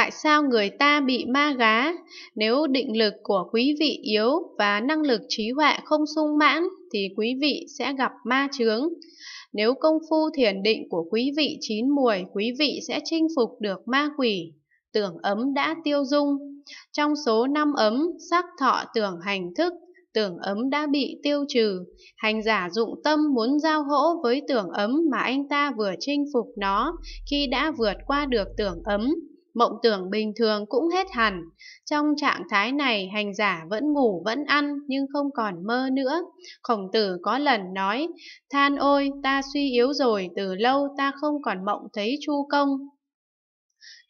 tại sao người ta bị ma gá? Nếu định lực của quý vị yếu và năng lực trí huệ không sung mãn thì quý vị sẽ gặp ma chướng. Nếu công phu thiền định của quý vị chín muồi, quý vị sẽ chinh phục được ma quỷ. Tưởng ấm đã tiêu dung. Trong số năm ấm, sắc thọ tưởng hành thức, tưởng ấm đã bị tiêu trừ. Hành giả dụng tâm muốn giao hỗ với tưởng ấm mà anh ta vừa chinh phục nó khi đã vượt qua được tưởng ấm mộng tưởng bình thường cũng hết hẳn. Trong trạng thái này, hành giả vẫn ngủ vẫn ăn nhưng không còn mơ nữa. Khổng tử có lần nói, than ôi ta suy yếu rồi, từ lâu ta không còn mộng thấy chu công.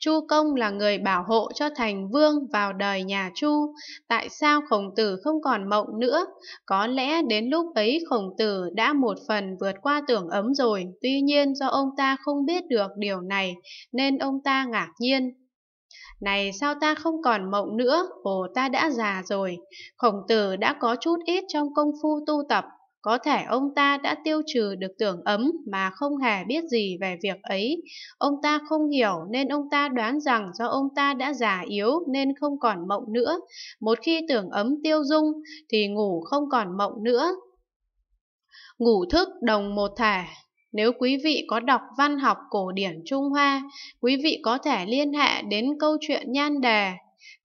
Chu Công là người bảo hộ cho thành vương vào đời nhà Chu, tại sao khổng tử không còn mộng nữa? Có lẽ đến lúc ấy khổng tử đã một phần vượt qua tưởng ấm rồi, tuy nhiên do ông ta không biết được điều này nên ông ta ngạc nhiên. Này sao ta không còn mộng nữa, ồ ta đã già rồi. Khổng tử đã có chút ít trong công phu tu tập, có thể ông ta đã tiêu trừ được tưởng ấm mà không hề biết gì về việc ấy. Ông ta không hiểu nên ông ta đoán rằng do ông ta đã già yếu nên không còn mộng nữa. Một khi tưởng ấm tiêu dung thì ngủ không còn mộng nữa. Ngủ thức đồng một thể nếu quý vị có đọc văn học cổ điển Trung Hoa, quý vị có thể liên hệ đến câu chuyện nhan đề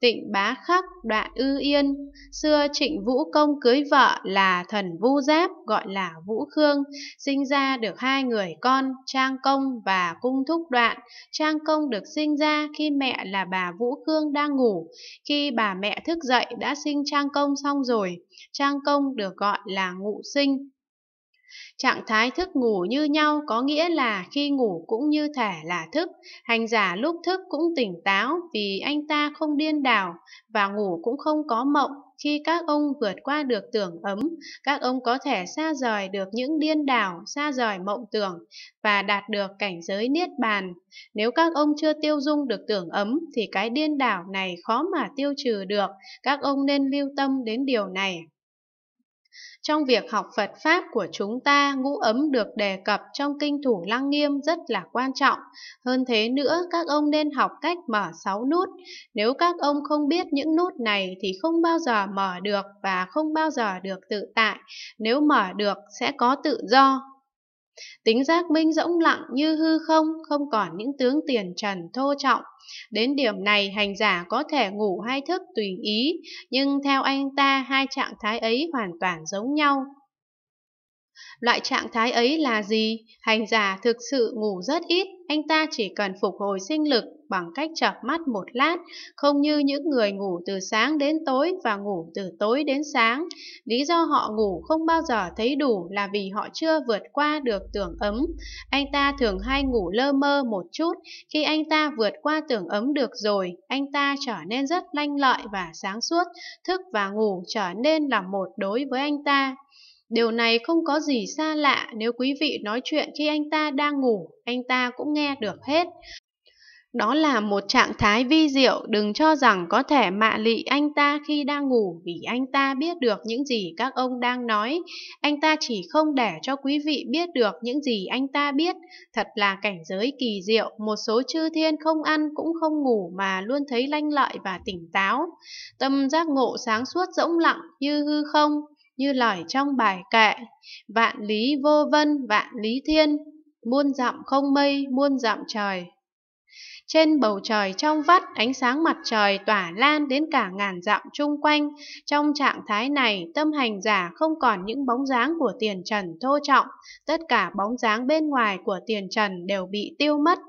tịnh bá khắc đoạn ư yên xưa trịnh vũ công cưới vợ là thần vu giáp gọi là vũ khương sinh ra được hai người con trang công và cung thúc đoạn trang công được sinh ra khi mẹ là bà vũ khương đang ngủ khi bà mẹ thức dậy đã sinh trang công xong rồi trang công được gọi là ngụ sinh Trạng thái thức ngủ như nhau có nghĩa là khi ngủ cũng như thể là thức, hành giả lúc thức cũng tỉnh táo vì anh ta không điên đảo và ngủ cũng không có mộng. Khi các ông vượt qua được tưởng ấm, các ông có thể xa rời được những điên đảo, xa rời mộng tưởng và đạt được cảnh giới niết bàn. Nếu các ông chưa tiêu dung được tưởng ấm thì cái điên đảo này khó mà tiêu trừ được, các ông nên lưu tâm đến điều này. Trong việc học Phật Pháp của chúng ta, ngũ ấm được đề cập trong Kinh Thủ Lăng Nghiêm rất là quan trọng. Hơn thế nữa, các ông nên học cách mở 6 nút. Nếu các ông không biết những nút này thì không bao giờ mở được và không bao giờ được tự tại. Nếu mở được sẽ có tự do, Tính giác minh rỗng lặng như hư không, không còn những tướng tiền trần thô trọng. Đến điểm này hành giả có thể ngủ hay thức tùy ý, nhưng theo anh ta hai trạng thái ấy hoàn toàn giống nhau. Loại trạng thái ấy là gì? Hành giả thực sự ngủ rất ít, anh ta chỉ cần phục hồi sinh lực bằng cách chập mắt một lát, không như những người ngủ từ sáng đến tối và ngủ từ tối đến sáng. Lý do họ ngủ không bao giờ thấy đủ là vì họ chưa vượt qua được tưởng ấm. Anh ta thường hay ngủ lơ mơ một chút, khi anh ta vượt qua tưởng ấm được rồi, anh ta trở nên rất lanh lợi và sáng suốt, thức và ngủ trở nên là một đối với anh ta. Điều này không có gì xa lạ nếu quý vị nói chuyện khi anh ta đang ngủ, anh ta cũng nghe được hết. Đó là một trạng thái vi diệu, đừng cho rằng có thể mạ lị anh ta khi đang ngủ vì anh ta biết được những gì các ông đang nói. Anh ta chỉ không để cho quý vị biết được những gì anh ta biết. Thật là cảnh giới kỳ diệu, một số chư thiên không ăn cũng không ngủ mà luôn thấy lanh lợi và tỉnh táo. Tâm giác ngộ sáng suốt rỗng lặng như hư không, như lời trong bài kệ, vạn lý vô vân, vạn lý thiên, muôn dặm không mây, muôn dặm trời. Trên bầu trời trong vắt, ánh sáng mặt trời tỏa lan đến cả ngàn dặm chung quanh. Trong trạng thái này, tâm hành giả không còn những bóng dáng của tiền trần thô trọng, tất cả bóng dáng bên ngoài của tiền trần đều bị tiêu mất.